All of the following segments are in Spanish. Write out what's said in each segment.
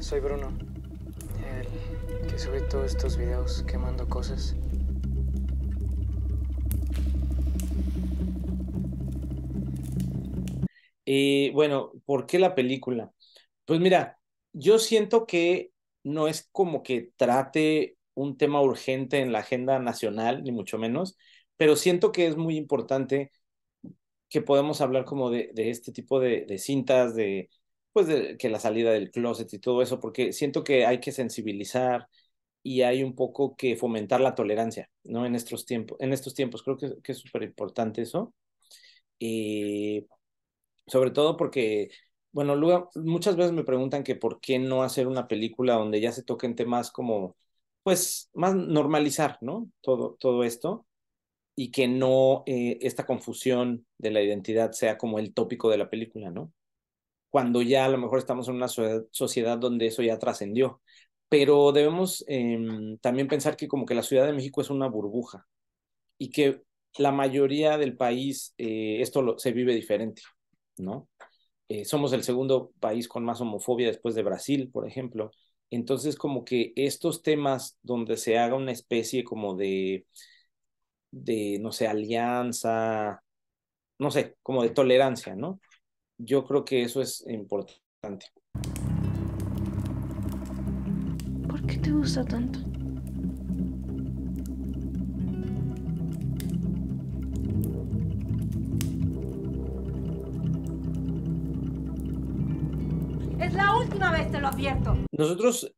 Soy Bruno, el que sube todos estos videos quemando cosas. y bueno, ¿por qué la película? Pues mira, yo siento que no es como que trate un tema urgente en la agenda nacional, ni mucho menos, pero siento que es muy importante que podamos hablar como de, este tipo de cintas, de, pues que la salida del closet y todo eso, porque siento que hay que sensibilizar y hay un poco que fomentar la tolerancia, ¿no? En estos tiempos, en estos tiempos creo que, que es súper importante eso. y eh, sobre todo porque, bueno, muchas veces me preguntan que por qué no hacer una película donde ya se toquen temas como, pues, más normalizar, ¿no? Todo, todo esto y que no eh, esta confusión de la identidad sea como el tópico de la película, ¿no? cuando ya a lo mejor estamos en una sociedad donde eso ya trascendió. Pero debemos em, también pensar que como que la Ciudad de México es una burbuja y que la mayoría del país eh, esto se vive diferente, ¿no? Eh, somos el segundo país con más homofobia después de Brasil, por ejemplo. Entonces, como que estos temas donde se haga una especie como de, de no sé, alianza, no sé, como de tolerancia, ¿no? yo creo que eso es importante. ¿Por qué te gusta tanto? Es la última vez, te lo advierto. Nosotros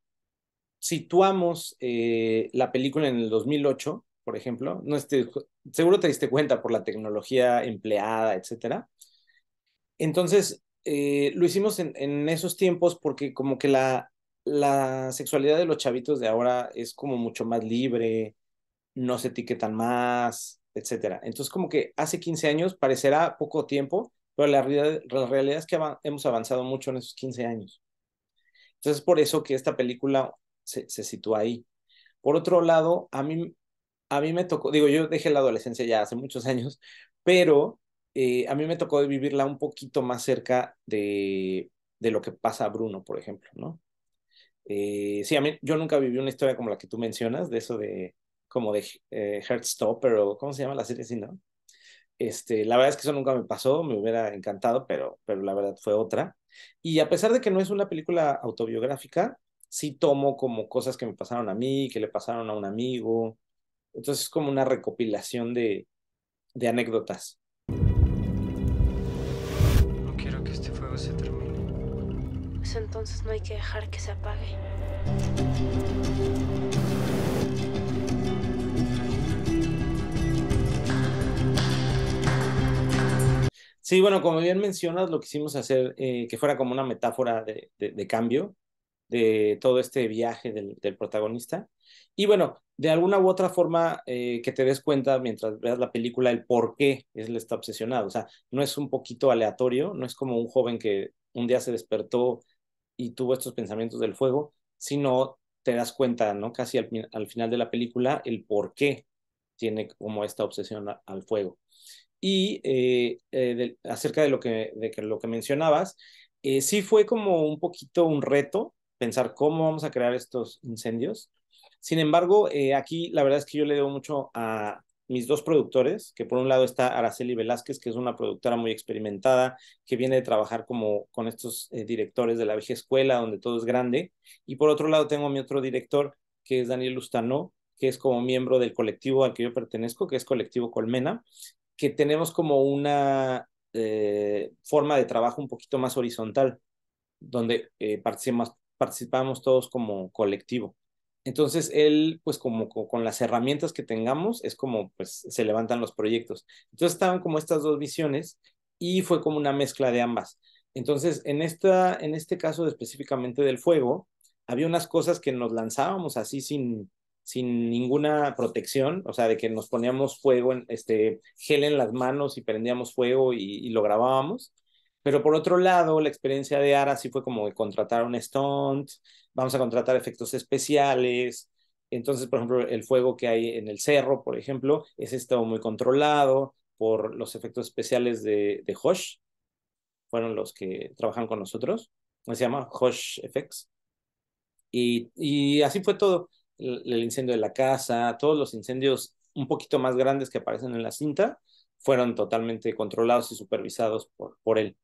situamos eh, la película en el 2008, por ejemplo. No seguro te diste cuenta por la tecnología empleada, etcétera. Entonces, eh, lo hicimos en, esos tiempos porque como que la, sexualidad de los chavitos de ahora es como mucho más libre, no se etiquetan más, etcétera. Entonces, como que hace 15 años parecerá poco tiempo, pero la realidad, es que hemos avanzado mucho en esos 15 años. Entonces, por eso que esta película se, se sitúa ahí. Por otro lado, a mí, a mí me tocó, digo, yo dejé la adolescencia ya hace muchos años, pero eh, a mí me tocó vivirla un poquito más cerca de, de lo que pasa a Bruno, por ejemplo, ¿no? Eh, sí, a mí, yo nunca viví una historia como la que tú mencionas, de eso de, como de eh, Heartstopper o, ¿cómo se llama la serie? ¿no? Este, la verdad es que eso nunca me pasó, me hubiera encantado, pero, pero la verdad fue otra. Y a pesar de que no es una película autobiográfica, sí tomo como cosas que me pasaron a mí, que le pasaron a un amigo. Entonces es como una recopilación de, de anécdotas. entonces no hay que dejar que se apague. Sí, bueno, como bien mencionas, lo quisimos hacer eh, que fuera como una metáfora de, cambio de todo este viaje del, protagonista. Y bueno, de alguna u otra forma eh, que te des cuenta mientras veas la película el por qué él está obsesionado. O sea, no es un poquito aleatorio, no es como un joven que un día se despertó y tuvo estos pensamientos del fuego, si no te das cuenta, ¿no? Casi al, final de la película, el por qué tiene como esta obsesión al fuego. Y eh, eh, acerca de lo que, de lo que mencionabas, eh, sí fue como un poquito un reto pensar cómo vamos a crear estos incendios. Sin embargo, aquí la verdad es que yo le debo mucho a, mis dos productores, que por un lado está Araceli Velázquez, que es una productora muy experimentada, que viene de trabajar como con estos eh, directores de la vieja escuela, donde todo es grande, y por otro lado tengo mi otro director, que es Daniel Lustano, que es como miembro del colectivo al que yo pertenezco, que es Colectivo Colmena, que tenemos como una eh, forma de trabajo un poquito más horizontal, donde eh, participamos todos como colectivo. Entonces, él, pues como, con las herramientas que tengamos, es como, pues se levantan los proyectos. Entonces, estaban como estas dos visiones y fue como una mezcla de ambas. Entonces, en, en este caso específicamente del fuego, había unas cosas que nos lanzábamos así sin, ninguna protección, o sea, de que nos poníamos fuego, en, este, gel en las manos y prendíamos fuego y lo grabábamos. Pero por otro lado, la experiencia de Ara sí fue como de contratar un stunt, vamos a contratar efectos especiales. Entonces, por ejemplo, el fuego que hay en el cerro, por ejemplo, es estado muy controlado por los efectos especiales de, de Hosh. Fueron los que trabajan con nosotros. Se llama Hosh Effects. Y, así fue todo. El, incendio de la casa, todos los incendios un poquito más grandes que aparecen en la cinta, fueron totalmente controlados y supervisados por, por él.